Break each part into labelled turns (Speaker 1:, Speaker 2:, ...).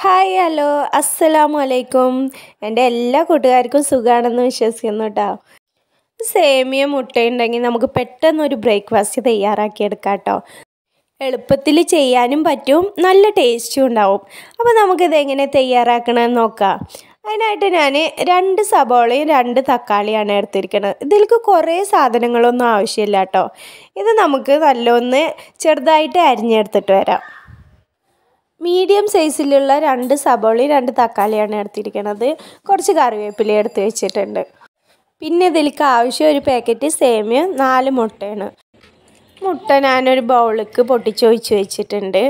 Speaker 1: hi hello അസ്സലാമു അലൈക്കും എൻ്റെ എല്ലാ കൂട്ടുകാർക്കും സുഖമാണെന്ന് വിശ്വസിക്കുന്നു കേട്ടോ സേമിയ മുട്ടയുണ്ടെങ്കിൽ നമുക്ക് പെട്ടെന്ന് ഒരു ബ്രേക്ക്ഫാസ്റ്റ് തയ്യാറാക്കിയെടുക്കാം കേട്ടോ എളുപ്പത്തിൽ ചെയ്യാനും പറ്റും നല്ല ടേസ്റ്റും ഉണ്ടാവും അപ്പോൾ നമുക്കിത് എങ്ങനെ തയ്യാറാക്കണമെന്ന് നോക്കാം അതിനായിട്ട് ഞാൻ രണ്ട് സബോളയും രണ്ട് തക്കാളിയാണ് എടുത്തിരിക്കുന്നത് ഇതിലേക്ക് കുറേ സാധനങ്ങളൊന്നും ആവശ്യമില്ല കേട്ടോ ഇത് നമുക്ക് നല്ലൊന്ന് ചെറുതായിട്ട് അരിഞ്ഞെടുത്തിട്ട് വരാം മീഡിയം സൈസിലുള്ള രണ്ട് സബോളി രണ്ട് തക്കാളിയാണ് എടുത്തിരിക്കുന്നത് കുറച്ച് കറിവേപ്പില എടുത്ത് വെച്ചിട്ടുണ്ട് പിന്നെ ഇതിലേക്ക് ആവശ്യം ഒരു പാക്കറ്റ് സേമിയ നാല് മുട്ടയാണ് മുട്ട ഞാനൊരു ബൗളിക്ക് പൊട്ടിച്ചൊഴിച്ച് വെച്ചിട്ടുണ്ട്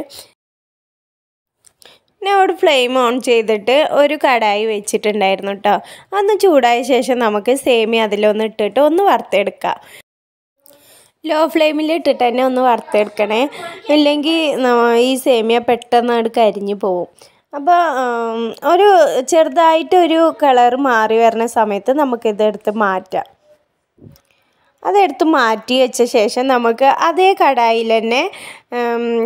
Speaker 1: പിന്നെ അവിടെ ഫ്ലെയിം ഓൺ ചെയ്തിട്ട് ഒരു കടായി വെച്ചിട്ടുണ്ടായിരുന്നു കേട്ടോ അന്ന് ചൂടായ ശേഷം നമുക്ക് സേമിയ അതിലൊന്ന് ഇട്ടിട്ട് ഒന്ന് വറുത്തെടുക്കാം ലോ ഫ്ലെയിമിൽ ഇട്ടിട്ട് തന്നെ ഒന്ന് വറുത്തെടുക്കണേ ഇല്ലെങ്കിൽ ഈ സേമിയ പെട്ടെന്ന് അവിടെ കരിഞ്ഞു പോവും അപ്പോൾ ഒരു ചെറുതായിട്ടൊരു കളർ മാറി വരുന്ന സമയത്ത് നമുക്കിതെടുത്ത് മാറ്റാം അതെടുത്ത് മാറ്റി വെച്ച ശേഷം നമുക്ക് അതേ കടായിൽ തന്നെ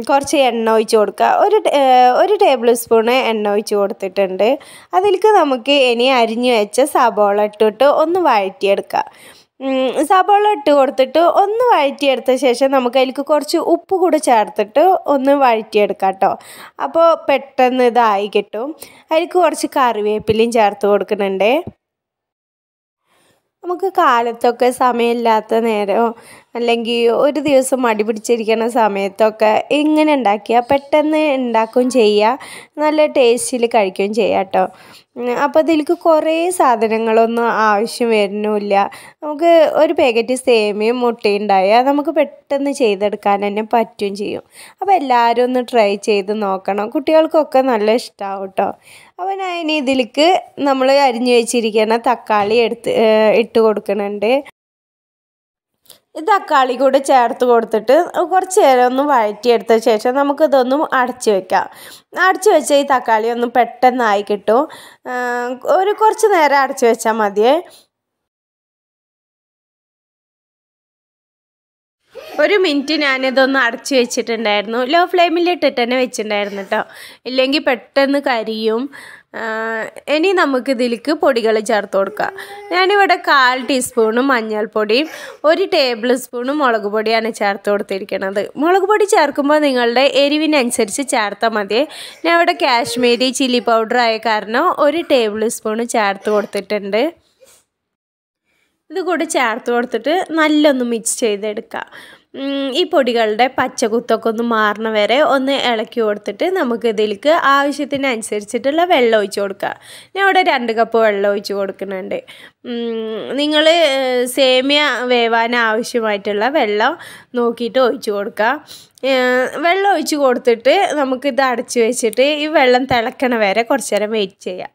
Speaker 1: കുറച്ച് എണ്ണ ഒഴിച്ച് കൊടുക്കുക ഒരു ഒരു ടേബിൾ സ്പൂണ് എണ്ണ ഒഴിച്ച് കൊടുത്തിട്ടുണ്ട് അതിലേക്ക് നമുക്ക് ഇനി അരിഞ്ഞു വെച്ച സബോള ഇട്ടിട്ട് ഒന്ന് വഴറ്റിയെടുക്കാം സബോള ഇട്ട് കൊടുത്തിട്ട് ഒന്ന് വഴറ്റിയെടുത്ത ശേഷം നമുക്ക് അതിലേക്ക് കുറച്ച് ഉപ്പ് കൂടെ ചേർത്തിട്ട് ഒന്ന് വഴറ്റിയെടുക്കാം കേട്ടോ അപ്പോൾ പെട്ടെന്ന് ഇതായി കിട്ടും അതിലേക്ക് കുറച്ച് കറിവേപ്പിലയും ചേർത്ത് കൊടുക്കുന്നുണ്ട് നമുക്ക് കാലത്തൊക്കെ സമയമില്ലാത്ത നേരം അല്ലെങ്കിൽ ഒരു ദിവസം മടി പിടിച്ചിരിക്കുന്ന സമയത്തൊക്കെ ഇങ്ങനെ ഉണ്ടാക്കിയാൽ പെട്ടെന്ന് ഉണ്ടാക്കുകയും ചെയ്യുക നല്ല ടേസ്റ്റിൽ കഴിക്കുകയും ചെയ്യാം കേട്ടോ അപ്പോൾ ഇതിലേക്ക് കുറേ സാധനങ്ങളൊന്നും ആവശ്യം വരുന്നില്ല നമുക്ക് ഒരു പാക്കറ്റ് സേമിയും മുട്ടയും ഉണ്ടായാൽ നമുക്ക് പെട്ടെന്ന് ചെയ്തെടുക്കാൻ തന്നെ പറ്റുകയും ചെയ്യും അപ്പോൾ എല്ലാവരും ഒന്ന് ട്രൈ ചെയ്ത് നോക്കണം കുട്ടികൾക്കൊക്കെ നല്ല ഇഷ്ടമാവും കേട്ടോ അപ്പോൾ ഞാൻ ഇതിലേക്ക് നമ്മൾ അരിഞ്ഞു വെച്ചിരിക്കുന്ന തക്കാളി എടുത്ത് ഇട്ട് കൊടുക്കുന്നുണ്ട് ഈ തക്കാളി കൂടെ ചേർത്ത് കൊടുത്തിട്ട് കുറച്ച് നേരം ഒന്ന് വഴറ്റിയെടുത്ത ശേഷം നമുക്കിതൊന്നും അടച്ചു വെക്കാം അടച്ചു വെച്ച ഈ തക്കാളി ഒന്ന് പെട്ടെന്നായി കിട്ടും ഒരു കുറച്ച് നേരം അടച്ചു വെച്ചാൽ മതിയേ ഒരു മിനിറ്റ് ഞാനിതൊന്ന് അടച്ച് വെച്ചിട്ടുണ്ടായിരുന്നു ലോ ഫ്ലെയിമിൽ ഇട്ടിട്ട് തന്നെ വെച്ചിട്ടുണ്ടായിരുന്നു കേട്ടോ ഇല്ലെങ്കിൽ പെട്ടെന്ന് കരിയും ഇനി നമുക്ക് ഇതിലേക്ക് പൊടികൾ ചേർത്ത് കൊടുക്കാം ഞാനിവിടെ കാൽ ടീസ്പൂണും മഞ്ഞൾപ്പൊടിയും ഒരു ടേബിൾ സ്പൂണും മുളക് പൊടിയാണ് ചേർത്ത് കൊടുത്തിരിക്കുന്നത് മുളക് പൊടി ചേർക്കുമ്പോൾ നിങ്ങളുടെ എരിവിനനുസരിച്ച് ചേർത്താൽ മതി ഞാൻ ഇവിടെ കാശ്മീരി ചില്ലി പൗഡർ ആയ കാരണം ഒരു ടേബിൾ സ്പൂണ് ചേർത്ത് കൊടുത്തിട്ടുണ്ട് ഇത് കൂടെ ചേർത്ത് കൊടുത്തിട്ട് നല്ലൊന്ന് മിക്സ് ചെയ്തെടുക്കുക ഈ പൊടികളുടെ പച്ചകുത്തൊക്കെ ഒന്ന് മാറണ വരെ ഒന്ന് ഇളക്കി കൊടുത്തിട്ട് നമുക്ക് ഇതിലേക്ക് ആവശ്യത്തിനനുസരിച്ചിട്ടുള്ള വെള്ളം ഒഴിച്ച് കൊടുക്കുക ഞാൻ ഇവിടെ രണ്ട് കപ്പ് വെള്ളം ഒഴിച്ച് കൊടുക്കുന്നുണ്ട് നിങ്ങൾ സേമിയ വേവാൻ ആവശ്യമായിട്ടുള്ള വെള്ളം നോക്കിയിട്ട് ഒഴിച്ച് കൊടുക്കുക വെള്ളം ഒഴിച്ച് കൊടുത്തിട്ട് നമുക്കിത് അടച്ച് വെച്ചിട്ട് ഈ വെള്ളം തിളക്കണ വരെ കുറച്ച് നേരം വെയിറ്റ് ചെയ്യാം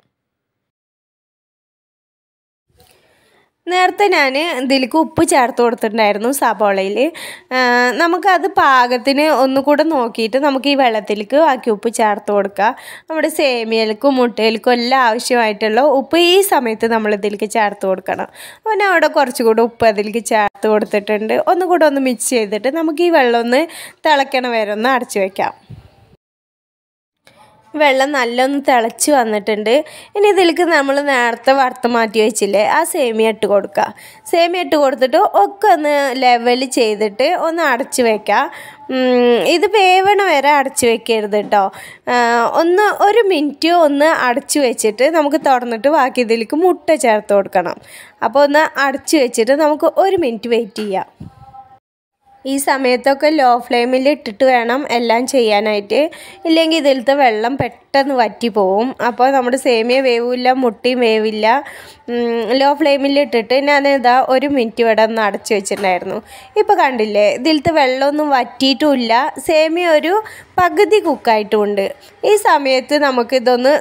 Speaker 1: നേരത്തെ ഞാൻ ഇതിലേക്ക് ഉപ്പ് ചേർത്ത് കൊടുത്തിട്ടുണ്ടായിരുന്നു സബോളയിൽ നമുക്കത് പാകത്തിന് ഒന്നുകൂടെ നോക്കിയിട്ട് നമുക്ക് ഈ വെള്ളത്തിലേക്ക് ബാക്കി ഉപ്പ് ചേർത്ത് കൊടുക്കുക നമ്മുടെ സേമിയൽക്കും മുട്ടയിൽക്കും എല്ലാം ആവശ്യമായിട്ടുള്ള ഉപ്പ് ഈ സമയത്ത് നമ്മൾ ഇതിലേക്ക് ചേർത്ത് കൊടുക്കണം അപ്പോൾ ഞാൻ അവിടെ കുറച്ചുകൂടെ ഉപ്പ് അതിലേക്ക് ചേർത്ത് കൊടുത്തിട്ടുണ്ട് ഒന്നുകൂടെ ഒന്ന് മിക്സ് ചെയ്തിട്ട് നമുക്ക് ഈ വെള്ളം ഒന്ന് തിളയ്ക്കണ വരെ ഒന്ന് അടച്ചു വയ്ക്കാം വെള്ളം നല്ലൊന്ന് തിളച്ച് വന്നിട്ടുണ്ട് ഇനി ഇതിലേക്ക് നമ്മൾ നേരത്തെ വറുത്ത് മാറ്റി വെച്ചില്ലേ ആ സേമിയ ഇട്ട് കൊടുക്കുക സേമിയ ഇട്ട് കൊടുത്തിട്ട് ഒക്കെ ഒന്ന് ലെവൽ ചെയ്തിട്ട് ഒന്ന് അടച്ച് വെക്കുക ഇത് വേവണ വരെ അടച്ച് വെക്കരുത് കേട്ടോ ഒന്ന് ഒരു മിനിറ്റ് ഒന്ന് അടച്ച് വെച്ചിട്ട് നമുക്ക് തുറന്നിട്ട് ബാക്കി ഇതിലേക്ക് മുട്ട ചേർത്ത് കൊടുക്കണം അപ്പോൾ ഒന്ന് അടച്ച് വെച്ചിട്ട് നമുക്ക് ഒരു മിനിറ്റ് വെയിറ്റ് ചെയ്യാം ഈ സമയത്തൊക്കെ ലോ ഫ്ലെയിമിൽ ഇട്ടിട്ട് വേണം എല്ലാം ചെയ്യാനായിട്ട് ഇല്ലെങ്കിൽ ഇതിലത്തെ വെള്ളം പെട്ടെന്ന് വറ്റി പോവും അപ്പോൾ നമ്മുടെ സേമിയ വേവില്ല മുട്ടയും വേവില്ല ലോ ഫ്ലെയിമിൽ ഇട്ടിട്ട് ഞാൻ ഇതാ ഒരു മിനിറ്റ് ഇവിടെ ഒന്ന് അടച്ചു വെച്ചിട്ടുണ്ടായിരുന്നു ഇപ്പോൾ കണ്ടില്ലേ ഇതിലത്തെ വെള്ളമൊന്നും വറ്റിയിട്ടുമില്ല സേമിയ ഒരു പകുതി കുക്കായിട്ടുമുണ്ട് ഈ സമയത്ത് നമുക്കിതൊന്ന്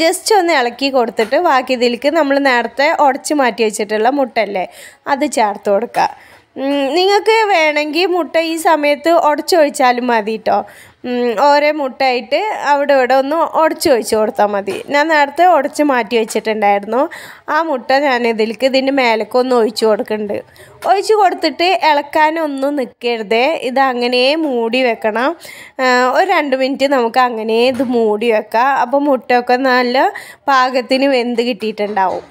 Speaker 1: ജസ്റ്റ് ഒന്ന് ഇളക്കി കൊടുത്തിട്ട് ബാക്കി ഇതിലേക്ക് നമ്മൾ നേരത്തെ ഉടച്ച് മാറ്റി വെച്ചിട്ടുള്ള മുട്ടല്ലേ അത് ചേർത്ത് കൊടുക്കുക നിങ്ങൾക്ക് വേണമെങ്കിൽ മുട്ട ഈ സമയത്ത് ഉടച്ചൊഴിച്ചാലും മതി കേട്ടോ ഓരോ മുട്ടയായിട്ട് അവിടെ ഇവിടെ ഒന്ന് ഉടച്ചൊഴിച്ച് കൊടുത്താൽ മതി ഞാൻ നേരത്തെ ഉടച്ച് മാറ്റി വെച്ചിട്ടുണ്ടായിരുന്നു ആ മുട്ട ഞാൻ ഇതിലേക്ക് ഇതിൻ്റെ മേലക്കൊന്ന് ഒഴിച്ചു കൊടുക്കുന്നുണ്ട് ഒഴിച്ചു കൊടുത്തിട്ട് ഇളക്കാനൊന്നും നിൽക്കരുത് ഇത് അങ്ങനെ മൂടി വെക്കണം ഒരു രണ്ട് മിനിറ്റ് നമുക്ക് അങ്ങനെ ഇത് മൂടി വെക്കാം അപ്പോൾ മുട്ടയൊക്കെ നല്ല പാകത്തിന് വെന്ത് കിട്ടിയിട്ടുണ്ടാവും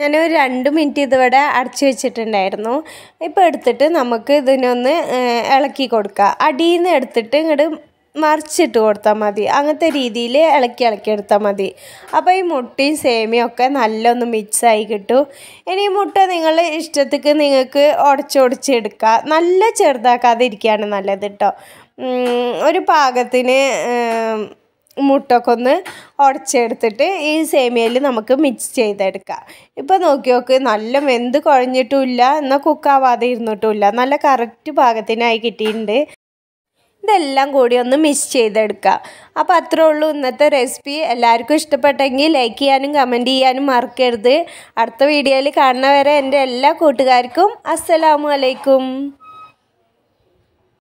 Speaker 1: ഞാനൊരു രണ്ട് മിനിറ്റ് ഇതിവിടെ അടച്ചു വെച്ചിട്ടുണ്ടായിരുന്നു ഇപ്പോൾ എടുത്തിട്ട് നമുക്ക് ഇതിനൊന്ന് ഇളക്കി കൊടുക്കുക അടിയിൽ നിന്ന് എടുത്തിട്ട് ഇങ്ങോട്ട് മറിച്ചിട്ട് കൊടുത്താൽ മതി അങ്ങനത്തെ രീതിയിൽ ഇളക്കി ഇളക്കി എടുത്താൽ മതി അപ്പോൾ ഈ മുട്ടയും സേമിയും ഒക്കെ നല്ലൊന്ന് മിക്സായി കിട്ടും ഇനി മുട്ട നിങ്ങൾ ഇഷ്ടത്തിന് നിങ്ങൾക്ക് ഉടച്ചൊടിച്ചെടുക്കുക നല്ല ചെറുതാക്കാതിരിക്കുകയാണ് നല്ലത് കേട്ടോ ഒരു പാകത്തിന് മുട്ടൊക്കെ ഒന്ന് ഉടച്ചെടുത്തിട്ട് ഈ സേമിയയിൽ നമുക്ക് മിക്സ് ചെയ്തെടുക്കാം ഇപ്പോൾ നോക്കി നോക്ക് നല്ല വെന്ത് കുഴഞ്ഞിട്ടുമില്ല എന്നാൽ കുക്കാവാതെ ഇരുന്നിട്ടുമില്ല നല്ല കറക്റ്റ് ഭാഗത്തിനായി കിട്ടിയിട്ടുണ്ട് ഇതെല്ലാം കൂടി ഒന്ന് മിക്സ് ചെയ്തെടുക്കാം അപ്പോൾ അത്രേ ഉള്ളൂ ഇന്നത്തെ റെസിപ്പി എല്ലാവർക്കും ഇഷ്ടപ്പെട്ടെങ്കിൽ ലൈക്ക് ചെയ്യാനും കമൻറ്റ് ചെയ്യാനും മറക്കരുത് അടുത്ത വീഡിയോയിൽ കാണുന്നവരെ എൻ്റെ എല്ലാ കൂട്ടുകാർക്കും അസ്സലാമു അലൈക്കും